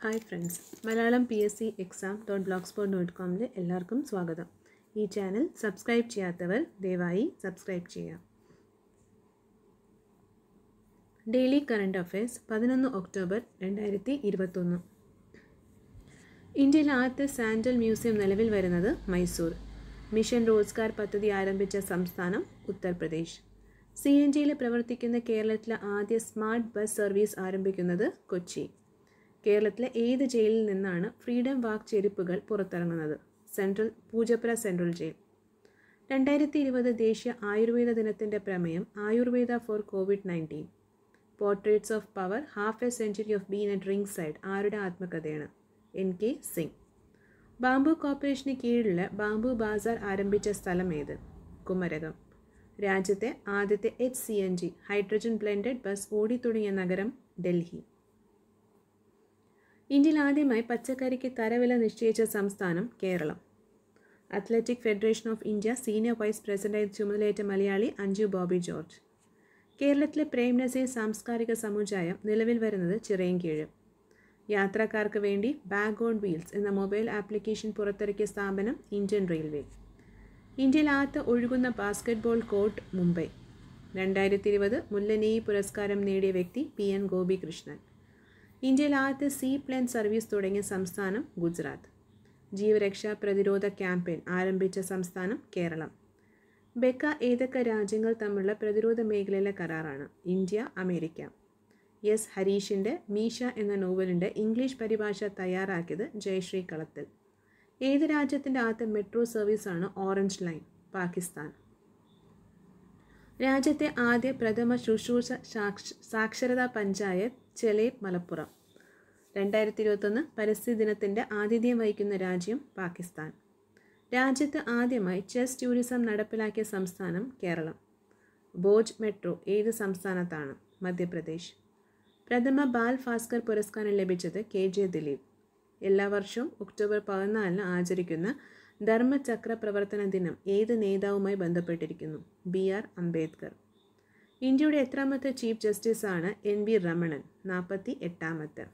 hi friends Malayalam P S C exam dot block spot dot കോമിൽ എല്ലാവർക്കും സ്വാഗതം ഈ ചാനൽ സബ്സ്ക്രൈബ് ചെയ്യാത്തവർ ദയവായി സബ്സ്ക്രൈബ് ചെയ്യുക ഡെയിലി കറണ്ട് അഫയേഴ്സ് പതിനൊന്ന് ഒക്ടോബർ രണ്ടായിരത്തി ഇരുപത്തൊന്ന് ഇന്ത്യയിലെ ആദ്യത്തെ സാൻഡൽ മ്യൂസിയം നിലവിൽ വരുന്നത് മൈസൂർ മിഷൻ റോസ്ഗാർ പദ്ധതി ആരംഭിച്ച സംസ്ഥാനം ഉത്തർപ്രദേശ് സി എൻ ജിയിൽ പ്രവർത്തിക്കുന്ന കേരളത്തിലെ ആദ്യ സ്മാർട്ട് ബസ് സർവീസ് ആരംഭിക്കുന്നത് കൊച്ചി കേരളത്തിലെ ഏത് ജയിലിൽ നിന്നാണ് ഫ്രീഡം വാക്ക് ചെരുപ്പുകൾ പുറത്തിറങ്ങുന്നത് സെൻട്രൽ പൂജപ്പുര സെൻട്രൽ ജയിൽ രണ്ടായിരത്തി ഇരുപത് ദേശീയ ആയുർവേദ ദിനത്തിൻ്റെ പ്രമേയം Ayurveda for COVID nineteen portraits of power half a century of being at ringside ആരുടെ ആത്മകഥയാണ് എൻ കെ സിംഗ് ബാംബു കോർപ്പറേഷന് കീഴിലുള്ള ബാംബു ബാസാർ ആരംഭിച്ച സ്ഥലം ഏത് കുമരകം രാജ്യത്തെ ആദ്യത്തെ H C N G hydrogen blended bus ഓടിത്തുടങ്ങിയ നഗരം ഡൽഹി ഇന്ത്യയിൽ ആദ്യമായി പച്ചക്കറിക്ക് തരവില നിശ്ചയിച്ച സംസ്ഥാനം Keralam athletic federation of India senior vice പ്രസിഡന്റായി ചുമതലയേറ്റ മലയാളി അഞ്ജു ബോബി ജോർജ് കേരളത്തിലെ പ്രേംനസീർ സാംസ്കാരിക സമുച്ചയം നിലവിൽ വരുന്നത് ചിറയൻകീഴ് യാത്രക്കാർക്ക് വേണ്ടി ബാഗ് ഓൺ വീൽസ് എന്ന മൊബൈൽ ആപ്ലിക്കേഷൻ പുറത്തിറക്കിയ സ്ഥാപനം ഇന്ത്യൻ റെയിൽവേ ഇന്ത്യയിൽ ഒഴുകുന്ന ബാസ്കറ്റ്ബോൾ കോർട്ട് മുംബൈ രണ്ടായിരത്തി ഇരുപത് മുല്ലനേയി പുരസ്കാരം നേടിയ വ്യക്തി പി എൻ ഗോപികൃഷ്ണൻ ഇന്ത്യയിൽ ആദ്യത്തെ സീ പ്ലെയിൻ സർവീസ് തുടങ്ങിയ സംസ്ഥാനം ഗുജറാത്ത് ജീവരക്ഷാ പ്രതിരോധ ക്യാമ്പയിൻ ആരംഭിച്ച സംസ്ഥാനം കേരളം ബെക്ക ഏതൊക്കെ രാജ്യങ്ങൾ തമ്മിലുള്ള പ്രതിരോധ മേഖലയിലെ കരാറാണ് ഇന്ത്യ അമേരിക്ക എസ് ഹരീഷിൻ്റെ മീശ എന്ന നോവലിൻ്റെ ഇംഗ്ലീഷ് പരിഭാഷ തയ്യാറാക്കിയത് ജയശ്രീ കളത്തിൽ ഏത് രാജ്യത്തിൻ്റെ ആദ്യത്തെ മെട്രോ സർവീസാണ് ഓറഞ്ച് ലൈൻ പാകിസ്ഥാൻ രാജ്യത്തെ ആദ്യ പ്രഥമ ശുശ്രൂഷ സാക്ഷരതാ പഞ്ചായത്ത് ചെലേബ് മലപ്പുറം രണ്ടായിരത്തി ഇരുപത്തൊന്ന് പരിസ്ഥിതി ദിനത്തിൻ്റെ ആതിഥ്യം വഹിക്കുന്ന രാജ്യം പാകിസ്ഥാൻ രാജ്യത്ത് ആദ്യമായി ചെസ് ടൂറിസം നടപ്പിലാക്കിയ സംസ്ഥാനം കേരളം ബോജ് മെട്രോ ഏത് സംസ്ഥാനത്താണ് മധ്യപ്രദേശ് പ്രഥമ ബാൽ ഭാസ്കർ പുരസ്കാരം ലഭിച്ചത് കെ ജെ ദിലീപ് എല്ലാ വർഷവും ഒക്ടോബർ പതിനാലിന് ആചരിക്കുന്ന ധർമ്മചക്ര പ്രവർത്തന ദിനം ഏത് നേതാവുമായി ബന്ധപ്പെട്ടിരിക്കുന്നു ബി ആർ അംബേദ്കർ ഇന്ത്യയുടെ എത്രാമത്തെ ചീഫ് ജസ്റ്റിസാണ് എൻ വി രമണൻ നാൽപ്പത്തി എട്ടാമത്തെ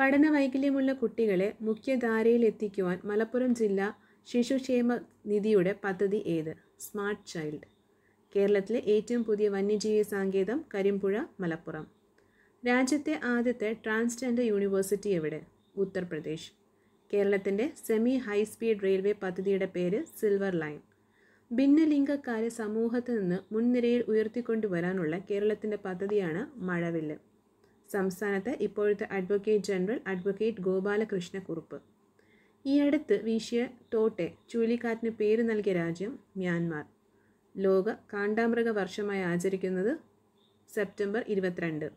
പഠന വൈകല്യമുള്ള കുട്ടികളെ മുഖ്യധാരയിലെത്തിക്കുവാൻ മലപ്പുറം ജില്ലാ ശിശുക്ഷേമ നിധിയുടെ പദ്ധതി ഏത് സ്മാർട്ട് ചൈൽഡ് കേരളത്തിലെ ഏറ്റവും പുതിയ വന്യജീവി സങ്കേതം കരിമ്പുഴ മലപ്പുറം രാജ്യത്തെ ആദ്യത്തെ ട്രാൻസ്ജെൻഡർ യൂണിവേഴ്സിറ്റി എവിടെ ഉത്തർപ്രദേശ് കേരളത്തിൻ്റെ സെമി ഹൈസ്പീഡ് റെയിൽവേ പദ്ധതിയുടെ പേര് സിൽവർ ലൈൻ ഭിന്നലിംഗക്കാരെ സമൂഹത്തിൽ നിന്ന് മുൻനിരയിൽ ഉയർത്തിക്കൊണ്ടുവരാനുള്ള കേരളത്തിൻ്റെ പദ്ധതിയാണ് മഴവില്ല് സംസ്ഥാനത്ത് ഇപ്പോഴത്തെ advocate general advocate Gopalakrishna Kurup ഈ അടുത്ത് വീശിയ തോട്ടെ ചുഴലിക്കാറ്റിന് പേര് നൽകിയ രാജ്യം മ്യാൻമാർ ലോക കാണ്ടാമൃഗ വർഷമായി ആചരിക്കുന്നത് സെപ്റ്റംബർ ഇരുപത്തിരണ്ട്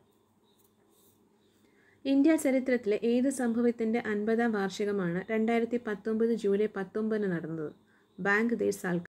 ഇന്ത്യ ചരിത്രത്തിലെ ഏത് സംഭവത്തിൻ്റെ അൻപതാം വാർഷികമാണ് രണ്ടായിരത്തി പത്തൊമ്പത് ജൂലൈ പത്തൊമ്പതിന് നടന്നത് ബാങ്ക് ദേശ് സാൽക്ക